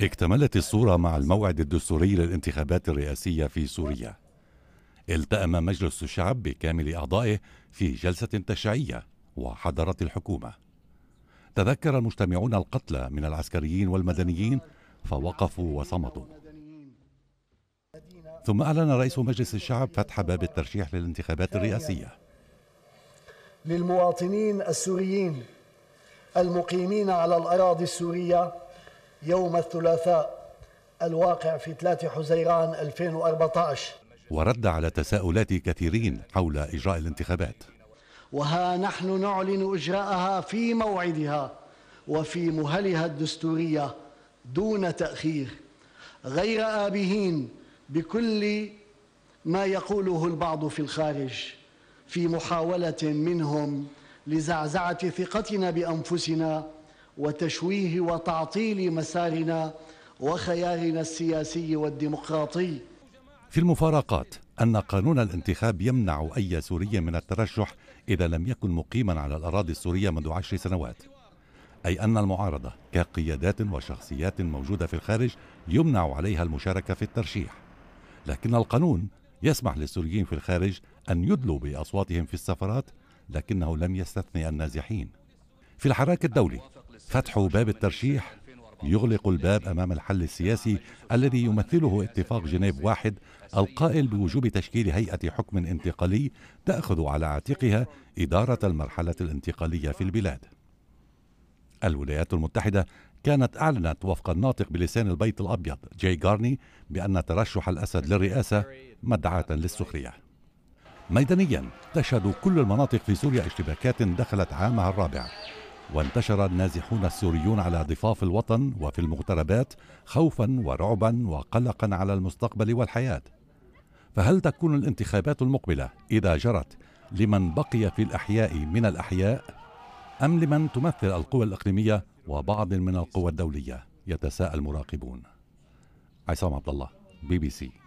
اكتملت الصورة مع الموعد الدستوري للانتخابات الرئاسية في سوريا التأم مجلس الشعب بكامل أعضائه في جلسة تشريعية وحضرت الحكومة تذكر المجتمعون القتلى من العسكريين والمدنيين فوقفوا وصمتوا ثم أعلن رئيس مجلس الشعب فتح باب الترشيح للانتخابات الرئاسية للمواطنين السوريين المقيمين على الأراضي السورية يوم الثلاثاء الواقع في 3 حزيران 2014 ورد على تساؤلات كثيرين حول إجراء الانتخابات وها نحن نعلن إجراءها في موعدها وفي مهلها الدستورية دون تأخير غير آبهين بكل ما يقوله البعض في الخارج في محاولة منهم لزعزعة ثقتنا بأنفسنا وتشويه وتعطيل مسارنا وخيارنا السياسي والديمقراطي في المفارقات أن قانون الانتخاب يمنع أي سوري من الترشح إذا لم يكن مقيما على الأراضي السورية منذ عشر سنوات أي أن المعارضة كقيادات وشخصيات موجودة في الخارج يمنع عليها المشاركة في الترشيح لكن القانون يسمح للسوريين في الخارج أن يدلوا بأصواتهم في السفرات لكنه لم يستثني النازحين في الحراك الدولي فتح باب الترشيح يغلق الباب امام الحل السياسي الذي يمثله اتفاق جنيف واحد القائل بوجوب تشكيل هيئه حكم انتقالي تاخذ على عاتقها اداره المرحله الانتقاليه في البلاد. الولايات المتحده كانت اعلنت وفق الناطق بلسان البيت الابيض جاي غارني بان ترشح الاسد للرئاسه مدعاه للسخريه. ميدانيا تشهد كل المناطق في سوريا اشتباكات دخلت عامها الرابع وانتشر النازحون السوريون على ضفاف الوطن وفي المغتربات خوفا ورعبا وقلقا على المستقبل والحياه فهل تكون الانتخابات المقبله اذا جرت لمن بقي في الاحياء من الاحياء ام لمن تمثل القوى الاقليميه وبعض من القوى الدوليه يتساءل مراقبون عصام عبد الله بي بي سي